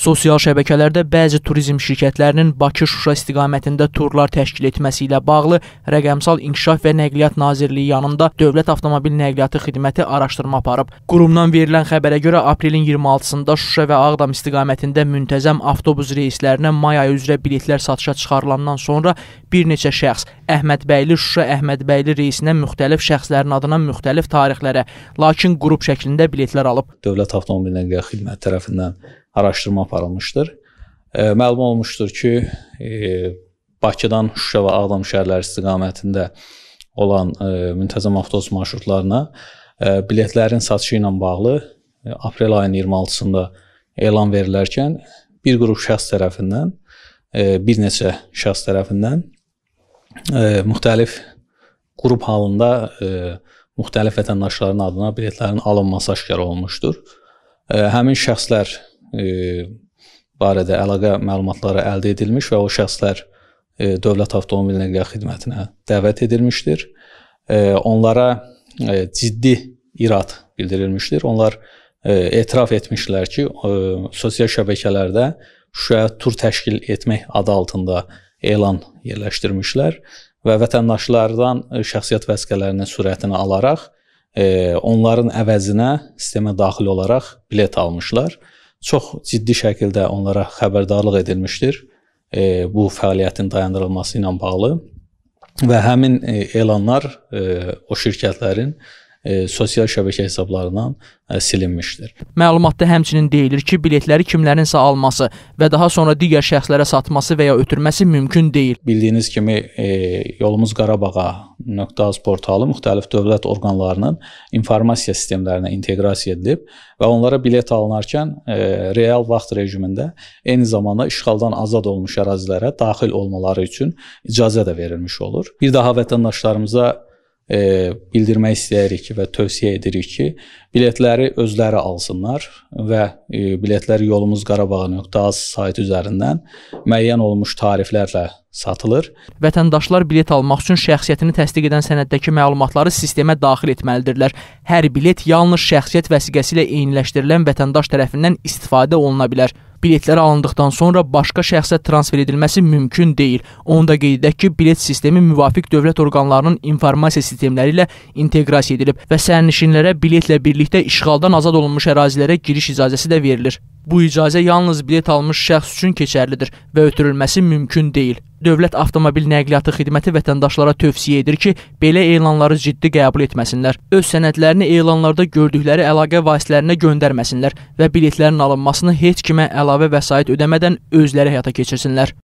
Sosial şəbəkələrdə bəzi turizm şirkətlərinin Bakı-Şuşa istiqamətində turlar təşkil etməsi ilə bağlı Rəqəmsal İnkişaf və Nəqliyyat Nazirliyi yanında Dövlət Avtomobil Nəqliyyatı Xidməti araşdırma aparıb. Qurumdan verilən xəbərə görə aprelin 26-sında Şuşa və Ağdam istiqamətində müntəzəm avtobus reyslərinə may ayı üzrə biletlər satışa çıxarılandan sonra bir neçə şəxs Əhmədbəyli Şuşa Əhmədbəyli reysinə müxtəlif şəxslərin adına müxtəlif tarixlərə, lakin qrup şəklində biletlər alıb. Dövlət Avtomobil Nəqliyyat Xidməti tərəfindən araşdırma aparılmışdır. E, məlum olmuşdur ki, e, Bakıdan Şuşa və Ağdam şəhərləri istiqamətində olan e, müntəzəm avtobus marşrutlarına biletlərin satışı ilə bağlı aprel ayının 26-sında elan verilərkən bir qrup şəxs tərəfindən bir neçə şəxs tərəfindən müxtəlif qrup halında müxtəlif vətəndaşların adına biletlərin alınması aşkar olunmuşdur. Həmin şəxslər E, barədə əlaqə məlumatları əldə edilmiş və o şəxslər e, dövlət avtomobil nəqliyyat xidmətinə dəvət edilmişdir. E, onlara ciddi irad bildirilmişdir. Onlar etiraf etmişlər ki, sosial şəbəkələrdə Şuşaya tur təşkil etmək adı altında elan yerləşdirmişlər və vətəndaşlardan şəxsiyyət vəsiqələrinin sürətini alaraq onların əvəzinə sistemə daxil olaraq bilet almışlar çox ciddi şəkildə onlara xəbərdarlıq edilmişdir e, bu fəaliyyətin dayandırılması ilə bağlı və həmin e, elanlar e, o şirkətlərin e, E, sosial şəbəkə hesablarından e, silinmişdir. Məlumatda həmçinin deyilir ki, biletləri kimlərinsə alması və daha sonra digər şəxslərə satması və ya ötürməsi mümkün deyil. Bildiyiniz kimi e, yolumuz qarabağa.az portalı müxtəlif dövlət orqanlarının informasiya sistemlərinə inteqrasiya edilib və onlara bilet alınarkən real vaxt rejimində eyni zamanda işğaldan azad olmuş ərazilərə daxil olmaları üçün icazə də verilmiş olur. Bir daha vətəndaşlarımıza E, bildirmək istəyirik ki və tövsiyə edirik ki, biletləri özləri alsınlar və e, biletlər yolumuz qarabağa.az saytı üzərindən müəyyən olunmuş tariflərlə satılır. Vətəndaşlar bilet almaq üçün şəxsiyyətini təsdiq edən sənəddəki məlumatları sistemə daxil etməlidirlər. Hər bilet yalnız şəxsiyyət vəsiqəsi ilə eyniləşdirilən vətəndaş tərəfindən istifadə oluna bilər biletlər alındıqdan sonra başqa şəxsə transfer edilməsi mümkün deyil. Onu da qeyd edək ki, bilet sistemi müvafiq dövlət orqanlarının informasiya sistemləri ilə inteqrasiya edilib və sərnişinlərə biletlə birlikdə işğaldan azad olunmuş ərazilərə giriş icazəsi də verilir. Bu icazə yalnız bilet almış şəxs üçün keçərlidir və ötürülməsi mümkün deyil. Dövlət Avtomobil Nəqliyyatı Xidməti vətəndaşlara tövsiyə edir ki, belə elanları ciddi qəbul etməsinlər. Öz sənədlərini elanlarda gördükləri əlaqə vasitələrinə göndərməsinlər və biletlərin alınmasını heç kimə əlavə vəsait ödəmədən özləri həyata keçirsinlər.